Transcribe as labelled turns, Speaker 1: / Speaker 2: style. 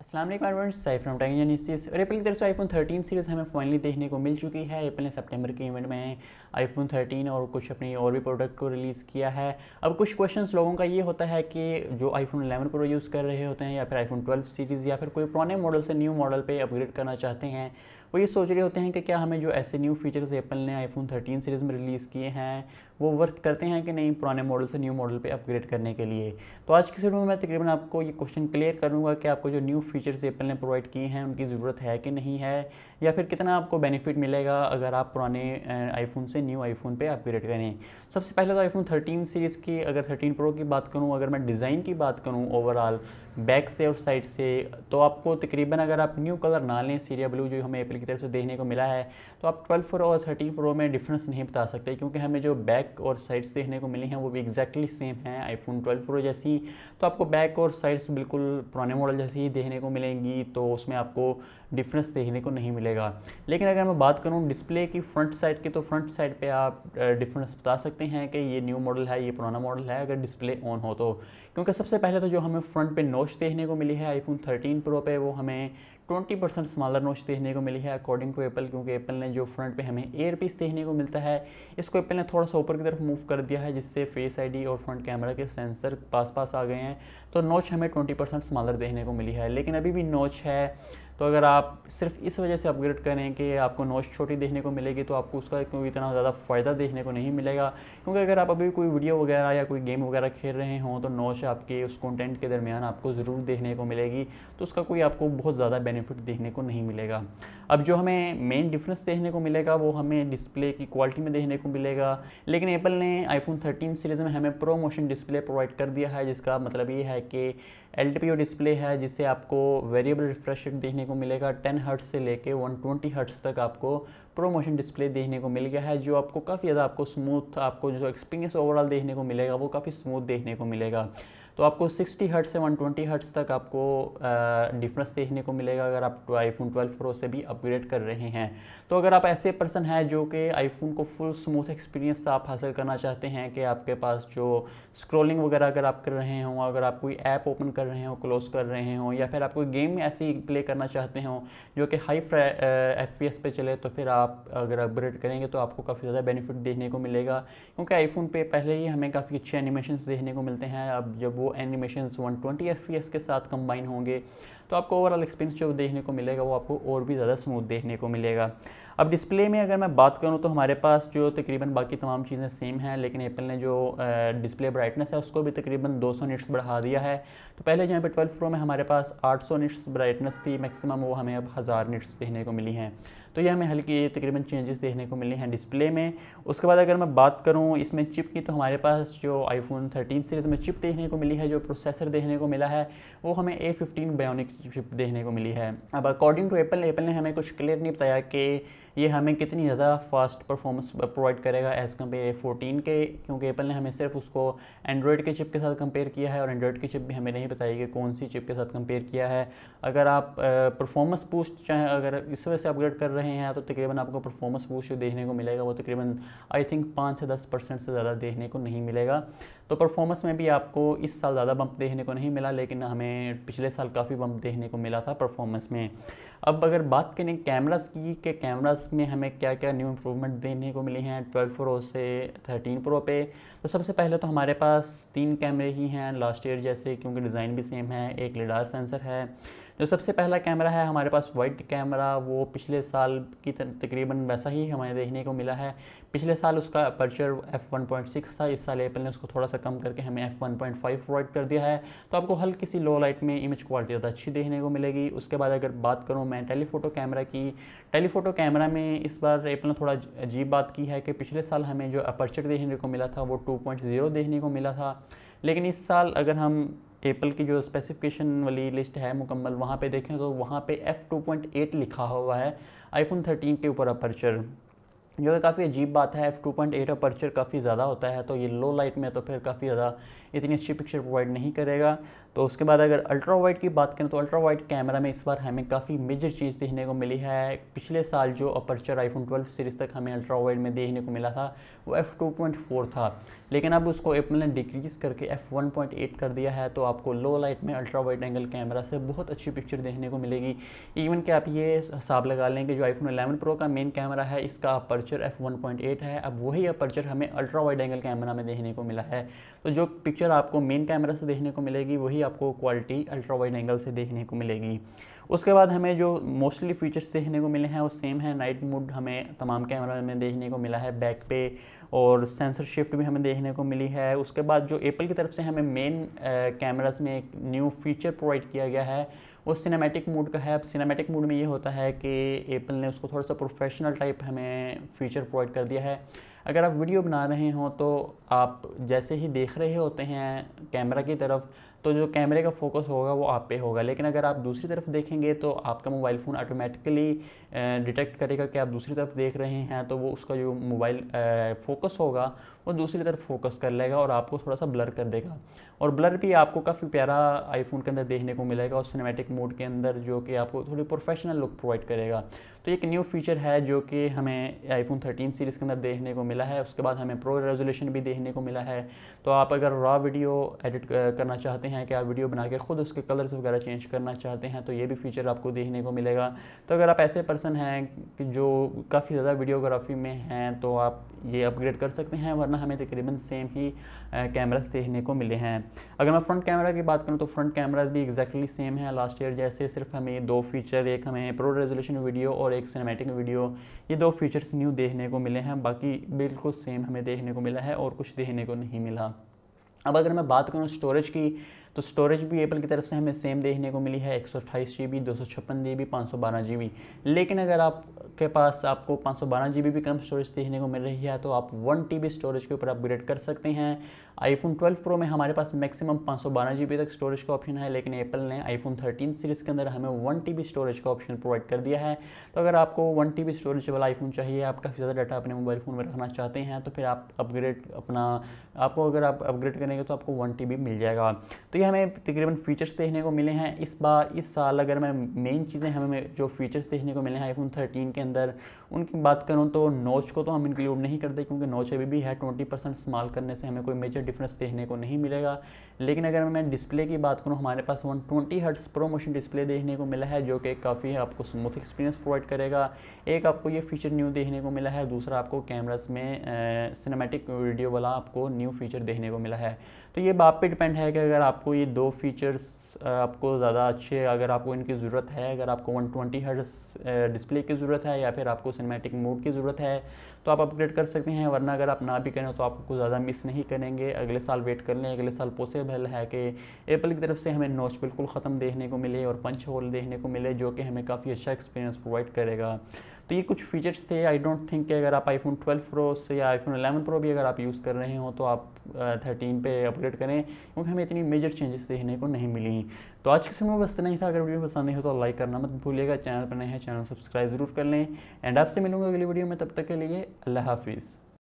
Speaker 1: Aslam from from यानीसिस और Apple की तरफ से आईफोन 13 सीरीज़ हमें फाइनली देखने को मिल चुकी है एपल ने सितंबर के इवेंट में आईफोन 13 और कुछ अपनी और भी प्रोडक्ट को रिलीज़ किया है अब कुछ क्वेश्चंस लोगों का ये होता है कि जो आईफोन 11 प्रो यूज़ कर रहे होते हैं या फिर आईफोन 12 सीरीज़ या फिर कोई पुराने मॉडल से न्यू मॉडल पर अपग्रेड करना चाहते हैं वो ये सोच रहे होते हैं कि क्या हमें जो ऐसे न्यू फीचर्स एप्पल ने आईफोन 13 सीरीज़ में रिलीज़ किए हैं वो वर्क करते हैं कि नहीं पुराने मॉडल से न्यू मॉडल पे अपग्रेड करने के लिए तो आज की वीडियो में मैं तकरीबन आपको ये क्वेश्चन क्लियर करूँगा कि आपको जो न्यू फीचर्स एप्पल ने प्रोवाइड किए हैं उनकी ज़रूरत है कि नहीं है या फिर कितना आपको बेनिफिट मिलेगा अगर आप पुराने आईफोन से न्यू आईफोन पर अपग्रेड करें सबसे पहले तो आईफोन थर्टीन सीरीज़ की अगर थर्टीन प्रो की बात करूँ अगर मैं डिज़ाइन की बात करूँ ओवरऑल बैक से और साइड से तो आपको तकरीबन अगर आप न्यू कलर ना लें सीरिया ब्लू जो हमें एप्पल की तरफ से देखने को मिला है तो आप ट्वेल्व प्रो और थर्टीन प्रो में डिफरेंस नहीं बता सकते क्योंकि हमें जो बैक और साइड्स देखने को मिली हैं वो भी एग्जैक्टली सेम हैं आईफोन ट्वेल्व प्रो जैसी तो आपको बैक और साइड्स बिल्कुल पुराने मॉडल जैसी ही देखने को मिलेंगी तो उसमें आपको डिफरेंस देखने को नहीं मिलेगा लेकिन अगर मैं बात करूँ डिस्प्ले की फ्रंट साइड की तो फ्रंट साइड पे आप डिफरेंस बता सकते हैं कि ये न्यू मॉडल है ये पुराना मॉडल है अगर डिस्प्ले ऑन हो तो क्योंकि सबसे पहले तो जो हमें फ्रंट पे नोश देखने को मिली है आईफोन 13 प्रो पे वो हमें ट्वेंटी परसेंट स्मॉलर नोच देखने को मिली है अकॉर्डिंग टू एप्पल क्योंकि एप्पल ने जो फ्रंट पे हमें एयर पीस देखने को मिलता है इसको एप्पल ने थोड़ा सा ऊपर की तरफ मूव कर दिया है जिससे फेस आईडी और फ्रंट कैमरा के सेंसर पास पास आ गए हैं तो नोच हमें ट्वेंटी परसेंट स्मॉलर देखने को मिली है लेकिन अभी भी नोच है तो अगर आप सिर्फ इस वजह से अपग्रेड करें कि आपको नोच छोटी देखने को मिलेगी तो आपको उसका क्योंकि इतना ज़्यादा फ़ायदा देखने को नहीं मिलेगा क्योंकि अगर आप अभी कोई वीडियो वगैरह या कोई गेम वगैरह खेल रहे हों तो नोच आपके उस कंटेंट के दरमियान आपको ज़रूर देखने को मिलेगी तो उसका कोई आपको बहुत ज़्यादा बेनिफिट देखने को नहीं मिलेगा अब जो हमें मेन डिफरेंस देखने को मिलेगा वो हमें डिस्प्ले की क्वालिटी में देखने को मिलेगा लेकिन एप्पल ने आईफोन 13 सीरीज़ में हमें प्रो मोशन डिस्प्ले प्रोवाइड कर दिया है जिसका मतलब ये है कि एल डिस्प्ले है जिससे आपको वेरिएबल रिफ्रेश रेट देखने को मिलेगा 10 हर्ट्स से लेके 120 हर्ट्स तक आपको प्रो मोशन डिस्प्ले देखने को मिल गया है जो आपको काफ़ी ज़्यादा आपको स्मूथ आपको जो एक्सपीरियंस ओवरऑल देखने को मिलेगा वो काफ़ी स्मूथ देखने को मिलेगा तो आपको 60 हर्ट से 120 हर्ट्स तक आपको डिफरेंस देखने को मिलेगा अगर आप आईफोन 12 प्रो से भी अपग्रेड कर रहे हैं तो अगर आप ऐसे पर्सन हैं जो कि आईफोन को फुल स्मूथ एक्सपीरियंस आप हासिल करना चाहते हैं कि आपके पास जो स्क्रोलिंग वगैरह अगर आप कर रहे हों अगर आप कोई ऐप ओपन कर रहे हो क्लोज कर रहे हों या फिर आप कोई गेम ऐसी प्ले करना चाहते हों जो कि हाई एफ पी एस पे चले तो फिर आप अगर अपग्रेड करेंगे तो आपको काफ़ी ज़्यादा बेनिफिट देखने को मिलेगा क्योंकि आईफोन पे पहले ही हमें काफ़ी अच्छे एनिमेशन देखने को मिलते हैं अब जब वो वो एनिमेशन 120 fps के साथ कंबाइन होंगे तो आपको ओवरऑल एक्सपीरियंस जो देखने को मिलेगा वो आपको और भी ज़्यादा स्मूथ देखने को मिलेगा अब डिस्प्ले में अगर मैं बात करूँ तो हमारे पास जो तकरीबन बाकी तमाम चीज़ें सेम हैं लेकिन एप्पल ने जो डिस्प्ले ब्राइटनेस है उसको भी तकरीबन 200 निट्स बढ़ा दिया है तो पहले जहाँ पे 12 प्रो में हमारे पास 800 निट्स ब्राइटनेस थी मैक्सिमम वो हमें अब हज़ार निट्स देखने को मिली हैं तो ये हमें हल्की तकरीबन चेंजेस देखने को मिले हैं डिस्प्ले में उसके बाद अगर मैं बात करूँ इसमें चिप की तो हमारे पास जो आईफोन 13 सीरीज़ में चिप देखने को मिली है जो प्रोसेसर देखने को मिला है वो हमें ए फिफ्टीन बायोनिक स्पीच देखने को मिली है अब अकॉर्डिंग टू एप्पल एप्पल ने हमें कुछ क्लियर नहीं बताया कि ये हमें कितनी ज़्यादा फास्ट परफॉर्मेंस प्रोवाइड करेगा एज़ कम्पेयर ए फोर्टीन के क्योंकि एप्पल ने हमें सिर्फ उसको एंड्रॉयड के चिप के साथ कंपेयर किया है और एंड्रॉयड की चिप भी हमें नहीं बताई कि कौन सी चिप के साथ कंपेयर किया है अगर आप परफॉर्मेंस बूस्ट चाहें अगर इस वजह से अपग्रेड कर रहे हैं तो तकरीबन आपको परफॉर्मेंस बूस्ट जो देखने को मिलेगा वो तकरीबन आई थिंक पाँच से दस परसेंट से ज़्यादा देखने को नहीं मिलेगा तो परफॉर्मेंस में भी आपको इस साल ज़्यादा बम्प देखने को नहीं मिला लेकिन हमें पिछले साल काफ़ी बम्प देखने को मिला था परफॉर्मेंस में अब अगर बात करें कैमरास की कि कैमरास प्लस में हमें क्या क्या न्यू इम्प्रूवमेंट देने को मिली हैं ट्वेल्व प्रो से थर्टीन प्रो पे तो सबसे पहले तो हमारे पास तीन कैमरे ही हैं लास्ट ईयर जैसे क्योंकि डिज़ाइन भी सेम है एक लिडार सेंसर है जो सबसे पहला कैमरा है हमारे पास वाइट कैमरा वो पिछले साल की तकरीबन वैसा ही हमें देखने को मिला है पिछले साल उसका अपर्चर f1.6 था इस साल एपल ने उसको थोड़ा सा कम करके हमें f1.5 प्रोवाइड कर दिया है तो आपको हल्की सी लो लाइट में इमेज क्वालिटी ज़्यादा अच्छी देखने को मिलेगी उसके बाद अगर बात करूँ मैं टेलीफोटो कैमरा की टेलीफोटो कैमरा में इस बार एपल ने थोड़ा अजीब बात की है कि पिछले साल हमें जो अपर्चर देखने को मिला था वो टू देखने को मिला था लेकिन इस साल अगर हम एप्पल की जो स्पेसिफिकेशन वाली लिस्ट है मुकम्मल वहाँ पे देखें तो वहाँ पे एट लिखा हुआ है आईफोन थर्टीन के ऊपर अपर्चर जो है काफ़ी अजीब बात है F two point eight aperture काफ़ी ज़्यादा होता है तो ये लो लाइट में तो फिर काफ़ी ज़्यादा इतनी अच्छी पिक्चर प्रोवाइड नहीं करेगा तो उसके बाद अगर अल्ट्रा वाइड की बात करें तो अल्ट्रा वाइड कैमरा में इस बार हमें काफ़ी मेजर चीज़ देखने को मिली है पिछले साल जो अपर्चर आईफोन 12 सीरीज़ तक हमें अल्ट्रा वाइड में देखने को मिला था वो एफ़ टू पॉइंट फोर था लेकिन अब उसको एपल ने डिक्रीज़ करके एफ़ वन पॉइंट एट कर दिया है तो आपको लो लाइट में अल्ट्रा वाइड एंगल कैमरा से बहुत अच्छी पिक्चर देखने को मिलेगी इवन कि आप ये हिसाब लगा लें कि जो आईफोन एलेवन प्रो का मेन कैमरा है इसका aperture F one point eight है अब वही अपर्चर हमें अल्ट्रा वाइड एंगल कैमरा में देखने को मिला है तो जो पिक्चर आपको मेन कैमरा से देखने को मिलेगी वही आपको क्वालिटी अल्ट्रा वाइड एंगल से देखने को मिलेगी उसके बाद हमें जो मोस्टली फीचर्स देखने को मिले हैं वो सेम है नाइट मोड हमें तमाम कैमरा में देखने को मिला है बैक पे और सेंसर शिफ्ट भी हमें देखने को मिली है उसके बाद जो एप्पल की तरफ से हमें मेन कैमराज में एक न्यू फीचर प्रोवाइड किया गया है वो सिनेमैटिक मूड का है अब सिनेमैटिक मूड में ये होता है कि एप्पल ने उसको थोड़ा सा प्रोफेशनल टाइप हमें फ़ीचर प्रोवाइड कर दिया है अगर आप वीडियो बना रहे हों तो आप जैसे ही देख रहे होते हैं कैमरा की तरफ तो जो कैमरे का फोकस होगा वो आप पे होगा लेकिन अगर आप दूसरी तरफ देखेंगे तो आपका मोबाइल फ़ोन ऑटोमेटिकली डिटेक्ट करेगा कि आप दूसरी तरफ देख रहे हैं तो वो उसका जो मोबाइल फोकस होगा वो दूसरी तरफ फोकस कर लेगा और आपको थोड़ा सा ब्लर कर देगा और ब्लर भी आपको काफ़ी प्यारा आईफोन के अंदर देखने को मिलेगा और सिनेमेटिक मोड के अंदर जो कि आपको थोड़ी प्रोफेशनल लुक प्रोवाइड करेगा तो एक न्यू फीचर है जो कि हमें आईफोन 13 सीरीज़ के अंदर देखने को मिला है उसके बाद हमें प्रो रेजोल्यूशन भी देखने को मिला है तो आप अगर रॉ वीडियो एडिट करना चाहते हैं कि आप वीडियो बना के ख़ुद उसके कलर्स वगैरह चेंज करना चाहते हैं तो ये भी फीचर आपको देखने को मिलेगा तो अगर आप ऐसे पर्सन हैं कि जो काफ़ी ज़्यादा वीडियोग्राफी में हैं तो आप ये अपग्रेड कर सकते हैं वरना हमें तकरीबन सेम ही कैमराज देखने को मिले हैं अगर मैं फ्रंट कैमरा की बात करूँ तो फ्रंट कैमराज भी एग्जैक्टली सेम है लास्ट ईयर जैसे सिर्फ हमें दो फीचर एक हमें प्रो रेजोल्यूशन वीडियो और एक सिनेमैटिक वीडियो ये दो फीचर्स न्यू देखने को मिले हैं बाकी बिल्कुल सेम हमें देखने को मिला है और कुछ देखने को नहीं मिला अब अगर मैं बात करूँ स्टोरेज की तो स्टोरेज भी एप्पल की तरफ से हमें सेम देखने को मिली है एक सौ अट्ठाईस जी बी दो सौ छप्पन जी बी पाँच सौ बारह जी बी लेकिन अगर आपके पास आपको पाँच सौ बारह जी बी भी कम स्टोरेज देखने को मिल रही है तो आप वन टी बी स्टोरेज के ऊपर अपग्रेड कर सकते हैं आईफोन 12 प्रो में हमारे पास मैक्सिमम पाँच सौ तक स्टोरेज का ऑप्शन है लेकिन एप्पल ने आईफोन 13 सीरीज़ के अंदर हमें वन टी स्टोरेज का ऑप्शन प्रोवाइड कर दिया है तो अगर आपको वन टी स्टोरेज वाला आईफोन चाहिए आप काफ़ी ज़्यादा डाटा अपने मोबाइल फ़ोन में रखना चाहते हैं तो फिर आप अपग्रेड अपना आपको अगर आप अपग्रेड करेंगे तो आपको वन टी मिल जाएगा तो ये हमें तकरीबन फीचर्स देखने को मिले हैं इस बार इस साल अगर मैं मेन चीज़ें हमें जो फीचर्स देखने को मिले हैं आईफोन थर्टीन के अंदर उनकी बात करूँ तो नोच को तो हम इंक्लूड नहीं करते क्योंकि नोच अभी भी है ट्वेंटी परसेंट स्माल करने से हमें कोई मेजर डिफरेंस देखने को नहीं मिलेगा लेकिन अगर मैं डिस्प्ले की बात करूँ हमारे पास one twenty hertz ProMotion display देखने को मिला है जो कि काफ़ी आपको स्मूथ एक्सपीरियंस प्रोवाइड करेगा एक आपको ये फीचर न्यू देखने को मिला है दूसरा आपको कैमराज में सिनेमेटिक वीडियो वाला आपको न्यू फीचर देखने को मिला है तो ये बात पर डिपेंड है कि अगर आपको ये दो फीचर्स आपको ज़्यादा अच्छे अगर आपको इनकी ज़रूरत है अगर आपको वन ट्वेंटी हर्ट्स डिस्प्ले की ज़रूरत है या फिर आपको सिनेमैटिक मोड की ज़रूरत है तो आप अपग्रेड कर सकते हैं वरना अगर आप ना भी करें तो आपको ज़्यादा मिस नहीं करेंगे अगले साल वेट कर लें अगले साल पॉसिबल है कि एप्पल की तरफ से हमें नोच बिल्कुल ख़त्म देखने को मिले और पंच होल देखने को मिले जो कि हमें काफ़ी अच्छा एक्सपीरियंस प्रोवाइड करेगा तो ये कुछ फीचर्स थे आई डोंट थिंक कि अगर आप आईफोन 12 प्रो से या आईफोन 11 प्रो भी अगर आप यूज़ कर रहे हो तो आप थर्टीन uh, पे अपग्रेड करें क्योंकि हमें इतनी मेजर चेंजेस देखने को नहीं मिली तो आज के समय में बस इतना ही था अगर वीडियो पसंद नहीं हो तो लाइक करना मत भूलिएगा चैनल पर नए हैं चैनल सब्सक्राइब ज़रूर कर लें एंड आपसे मिलूंगा अगली वीडियो में तब तक के लिए अल्लाह हाफिज़